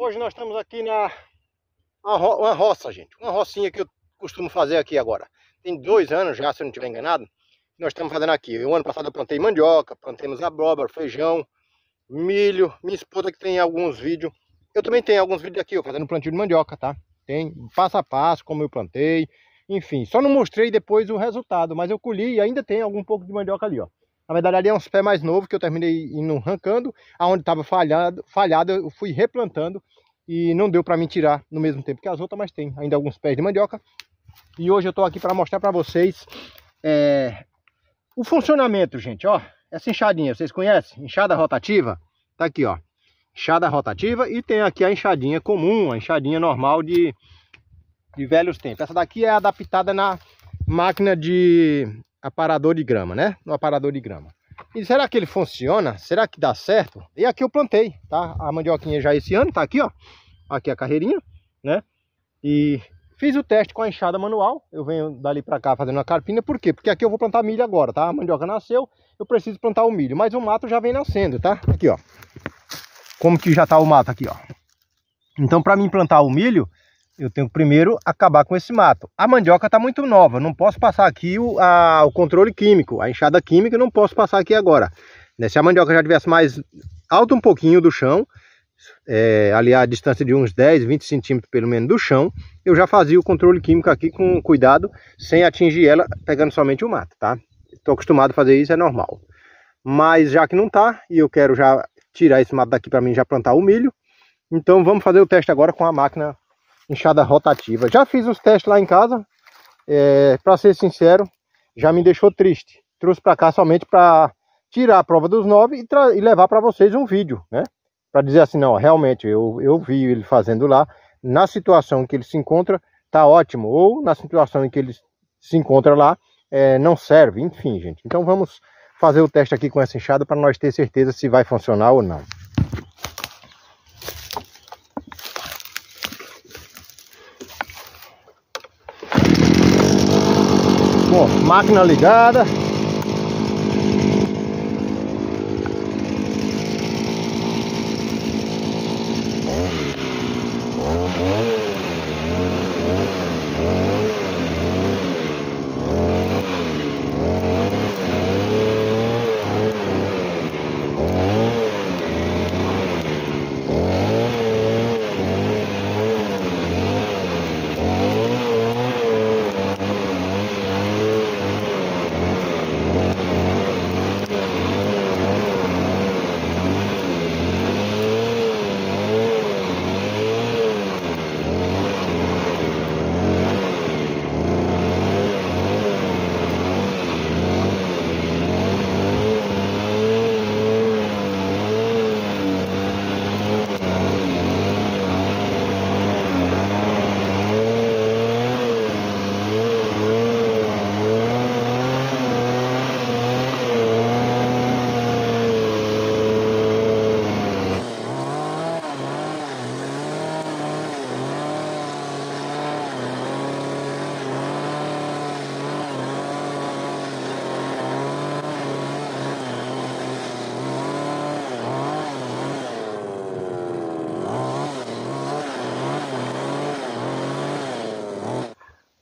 Hoje nós estamos aqui na uma roça, gente. Uma rocinha que eu costumo fazer aqui agora. Tem dois anos já, se eu não estiver enganado, nós estamos fazendo aqui. O ano passado eu plantei mandioca, plantamos abóbora, feijão, milho. Minha esposa que tem alguns vídeos. Eu também tenho alguns vídeos aqui, eu fazendo plantio de mandioca, tá? Tem passo a passo, como eu plantei. Enfim, só não mostrei depois o resultado, mas eu colhi e ainda tem algum pouco de mandioca ali, ó. Na verdade, ali é uns pés mais novos que eu terminei indo arrancando. Aonde estava falhado, falhado, eu fui replantando e não deu para me tirar no mesmo tempo que as outras, mas tem ainda alguns pés de mandioca. E hoje eu estou aqui para mostrar para vocês é, o funcionamento, gente, ó. Essa enxadinha, vocês conhecem? Enxada rotativa, tá aqui, ó. Enxada rotativa e tem aqui a enxadinha comum, a enxadinha normal de, de velhos tempos. Essa daqui é adaptada na máquina de aparador de grama, né? No aparador de grama. E será que ele funciona? Será que dá certo? E aqui eu plantei, tá? A mandioquinha já esse ano, tá aqui, ó. Aqui a carreirinha, né? E fiz o teste com a enxada manual. Eu venho dali pra cá fazendo a carpina. Por quê? Porque aqui eu vou plantar milho agora, tá? A mandioca nasceu, eu preciso plantar o milho. Mas o mato já vem nascendo, tá? Aqui, ó. Como que já tá o mato aqui, ó. Então, para mim plantar o milho, eu tenho que primeiro acabar com esse mato. A mandioca está muito nova, não posso passar aqui o, a, o controle químico, a enxada química eu não posso passar aqui agora. Né? Se a mandioca já tivesse mais alta um pouquinho do chão, é, ali a distância de uns 10, 20 centímetros pelo menos do chão, eu já fazia o controle químico aqui com cuidado, sem atingir ela, pegando somente o mato, tá? Estou acostumado a fazer isso, é normal. Mas já que não está e eu quero já tirar esse mato daqui para mim já plantar o milho, então vamos fazer o teste agora com a máquina enxada rotativa. Já fiz os testes lá em casa, é, para ser sincero, já me deixou triste. Trouxe para cá somente para tirar a prova dos nove e, e levar para vocês um vídeo, né? Para dizer assim, não, realmente, eu, eu vi ele fazendo lá, na situação que ele se encontra, tá ótimo, ou na situação em que ele se encontra lá, é, não serve, enfim, gente. Então vamos fazer o teste aqui com essa enxada para nós ter certeza se vai funcionar ou não. máquina ligada.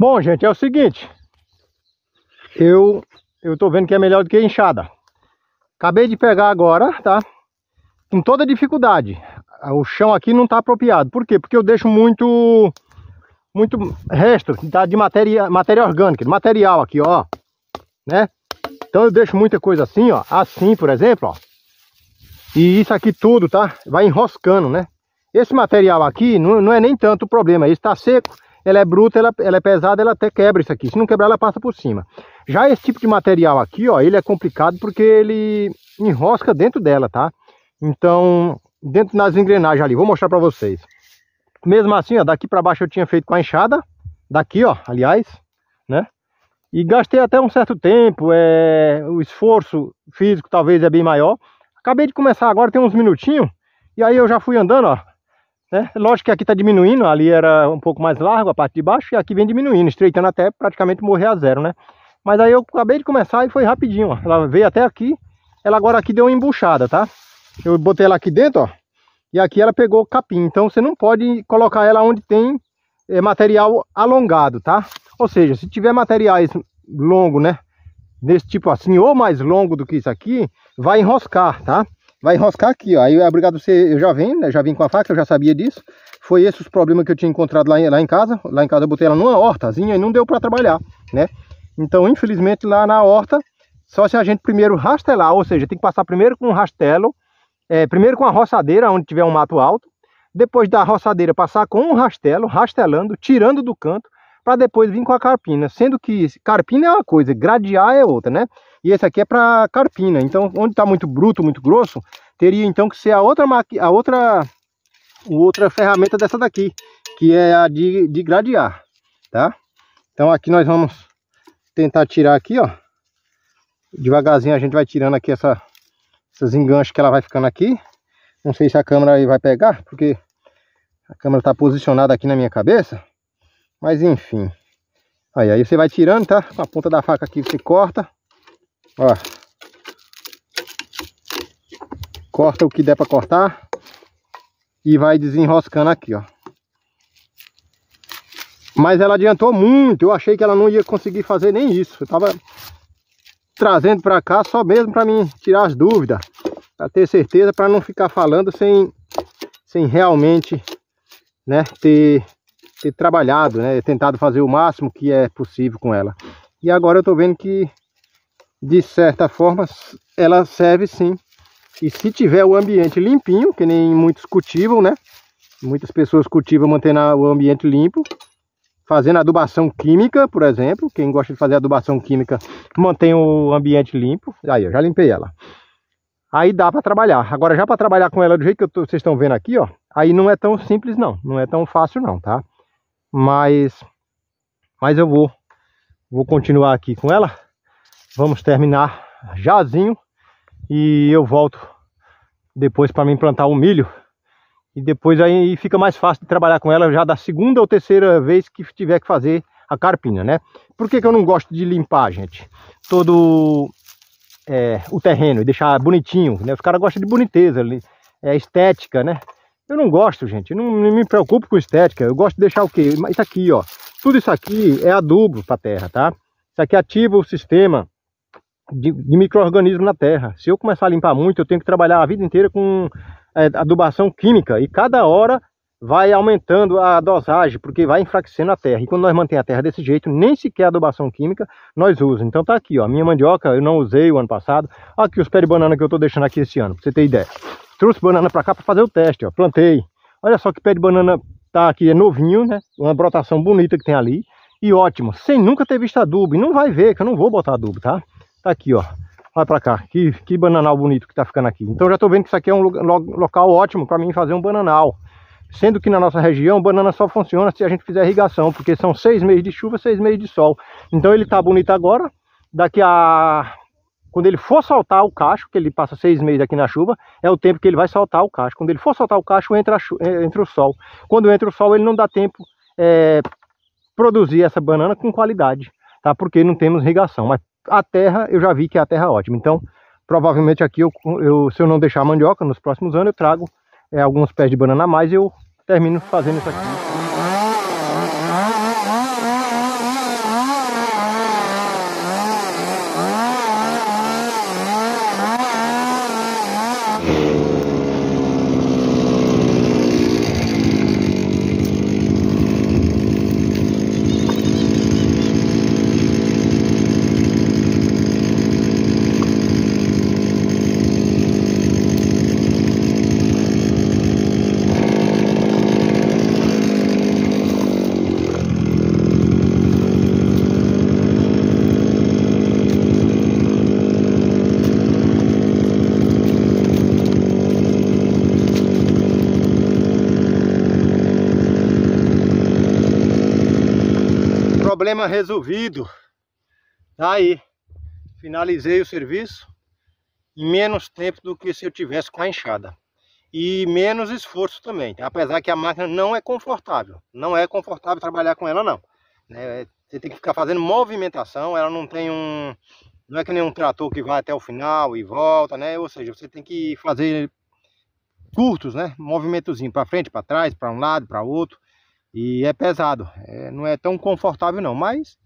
Bom, gente, é o seguinte. Eu eu tô vendo que é melhor do que enxada. Acabei de pegar agora, tá? Com toda dificuldade. O chão aqui não tá apropriado. Por quê? Porque eu deixo muito muito resto tá, de matéria, matéria orgânica, de material aqui, ó. Né? Então eu deixo muita coisa assim, ó. Assim, por exemplo, ó. E isso aqui tudo, tá? Vai enroscando, né? Esse material aqui não, não é nem tanto o problema. Ele está seco ela é bruta, ela, ela é pesada, ela até quebra isso aqui. Se não quebrar, ela passa por cima. Já esse tipo de material aqui, ó, ele é complicado porque ele enrosca dentro dela, tá? Então, dentro das engrenagens ali, vou mostrar para vocês. Mesmo assim, ó, daqui para baixo eu tinha feito com a enxada, daqui, ó, aliás, né? E gastei até um certo tempo, é, o esforço físico talvez é bem maior. Acabei de começar agora, tem uns minutinhos, e aí eu já fui andando, ó, né? Lógico que aqui está diminuindo, ali era um pouco mais largo a parte de baixo, e aqui vem diminuindo, estreitando até praticamente morrer a zero, né? Mas aí eu acabei de começar e foi rapidinho, ó. Ela veio até aqui, ela agora aqui deu uma embuchada, tá? Eu botei ela aqui dentro, ó, e aqui ela pegou capim. Então você não pode colocar ela onde tem é, material alongado, tá? Ou seja, se tiver materiais longo, né? Desse tipo assim, ou mais longo do que isso aqui, vai enroscar, tá? vai enroscar aqui, ó. Aí é obrigado você, eu já vim, né? Já vim com a faca, eu já sabia disso. Foi esse os problemas que eu tinha encontrado lá em, lá em casa. Lá em casa eu botei ela numa hortazinha e não deu para trabalhar, né? Então, infelizmente, lá na horta, só se a gente primeiro rastelar, ou seja, tem que passar primeiro com um rastelo, é, primeiro com a roçadeira, onde tiver um mato alto, depois da roçadeira passar com um rastelo, rastelando, tirando do canto, para depois vir com a carpina. Sendo que carpina é uma coisa, gradear é outra, né? e esse aqui é para carpina. Então, onde está muito bruto, muito grosso, teria então que ser a outra a outra outra ferramenta dessa daqui, que é a de, de gradear, tá? Então aqui nós vamos tentar tirar aqui, ó. Devagarzinho a gente vai tirando aqui essa, essas enganches que ela vai ficando aqui. Não sei se a câmera aí vai pegar, porque a câmera está posicionada aqui na minha cabeça. Mas enfim. Aí, aí você vai tirando, tá? Com a ponta da faca aqui você corta. Ó. Corta o que der para cortar. E vai desenroscando aqui, ó. Mas ela adiantou muito. Eu achei que ela não ia conseguir fazer nem isso. Eu tava trazendo para cá só mesmo para mim tirar as dúvidas. Para ter certeza, para não ficar falando sem, sem realmente né, ter, ter trabalhado, né, tentado fazer o máximo que é possível com ela. E agora eu estou vendo que de certa forma, ela serve sim. E se tiver o ambiente limpinho, que nem muitos cultivam, né? Muitas pessoas cultivam mantendo o ambiente limpo, fazendo adubação química, por exemplo. Quem gosta de fazer adubação química mantém o ambiente limpo. Aí, eu já limpei ela. Aí dá para trabalhar. Agora, já para trabalhar com ela do jeito que tô, vocês estão vendo aqui, ó, aí não é tão simples, não. Não é tão fácil, não, tá? Mas, mas eu vou, vou continuar aqui com ela. Vamos terminar jazinho e eu volto depois para me plantar o um milho. E depois aí fica mais fácil de trabalhar com ela já da segunda ou terceira vez que tiver que fazer a carpina, né? Por que, que eu não gosto de limpar, gente? Todo é, o terreno e deixar bonitinho, né? Os caras gostam de boniteza, é, estética, né? Eu não gosto, gente, não, não, me preocupo com estética, eu gosto de deixar o quê? Isso aqui, ó, tudo isso aqui é adubo para terra, tá? Isso aqui é ativa o sistema de, de micro-organismos na terra. Se eu começar a limpar muito, eu tenho que trabalhar a vida inteira com é, adubação química e cada hora vai aumentando a dosagem, porque vai enfraquecendo a terra. E quando nós mantemos a terra desse jeito, nem sequer adubação química nós usamos. Então tá aqui, ó, a minha mandioca eu não usei o ano passado. Aqui os pés de banana que eu tô deixando aqui esse ano, pra você ter ideia. Trouxe banana para cá para fazer o teste, ó, plantei. Olha só que pé de banana tá aqui, é novinho, né? Uma brotação bonita que tem ali. E ótimo, sem nunca ter visto adubo. E não vai ver, que eu não vou botar adubo, tá? tá aqui, ó. Olha pra cá, que, que bananal bonito que tá ficando aqui. Então já tô vendo que isso aqui é um lo local ótimo para mim fazer um bananal. Sendo que na nossa região, banana só funciona se a gente fizer irrigação, porque são seis meses de chuva, seis meses de sol. Então ele tá bonito agora, daqui a... Quando ele for soltar o cacho, que ele passa seis meses aqui na chuva, é o tempo que ele vai soltar o cacho. Quando ele for soltar o cacho, entra, chu... É, entra o sol. Quando entra o sol, ele não dá tempo é... produzir essa banana com qualidade, tá? Porque não temos irrigação. Mas a terra eu já vi que é a terra é ótima. Então, provavelmente aqui, eu, eu se eu não deixar mandioca nos próximos anos, eu trago é, alguns pés de banana a mais e eu termino fazendo isso aqui. problema resolvido. Tá aí. Finalizei o serviço em menos tempo do que se eu tivesse com a enxada. E menos esforço também, tá? apesar que a máquina não é confortável. Não é confortável trabalhar com ela não. Né? É, você tem que ficar fazendo movimentação, ela não tem um... Não é que nem um trator que vai até o final e volta, né? Ou seja, você tem que fazer curtos, né? Movimentozinho para frente, para trás, para um lado, para outro. E é pesado, é, não é tão confortável não, mas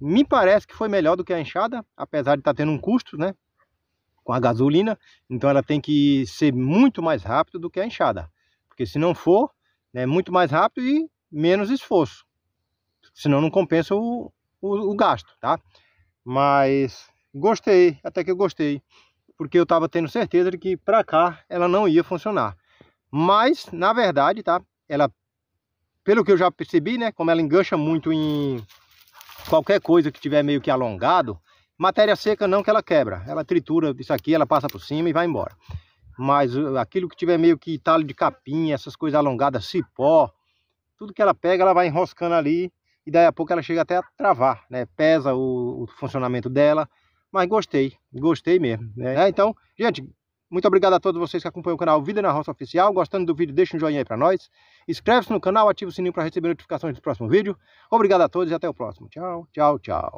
me parece que foi melhor do que a enxada, apesar de estar tá tendo um custo, né? Com a gasolina, então ela tem que ser muito mais rápido do que a enxada, porque se não for, é né, muito mais rápido e menos esforço, senão não compensa o, o, o gasto, tá? Mas gostei, até que eu gostei, porque eu estava tendo certeza de que para cá ela não ia funcionar. Mas, na verdade, tá? Ela pelo que eu já percebi, né? Como ela engancha muito em qualquer coisa que tiver meio que alongado, matéria seca não que ela quebra. Ela tritura isso aqui, ela passa por cima e vai embora. Mas uh, aquilo que tiver meio que talho de capim, essas coisas alongadas, cipó, tudo que ela pega, ela vai enroscando ali e daí a pouco ela chega até a travar, né? Pesa o, o funcionamento dela, mas gostei, gostei mesmo, né? Então, gente, muito obrigado a todos vocês que acompanham o canal Vida na Roça Oficial. Gostando do vídeo, deixa um joinha aí para nós. Inscreve-se no canal, ativa o sininho para receber notificações do próximo vídeo. Obrigado a todos e até o próximo. Tchau, tchau, tchau.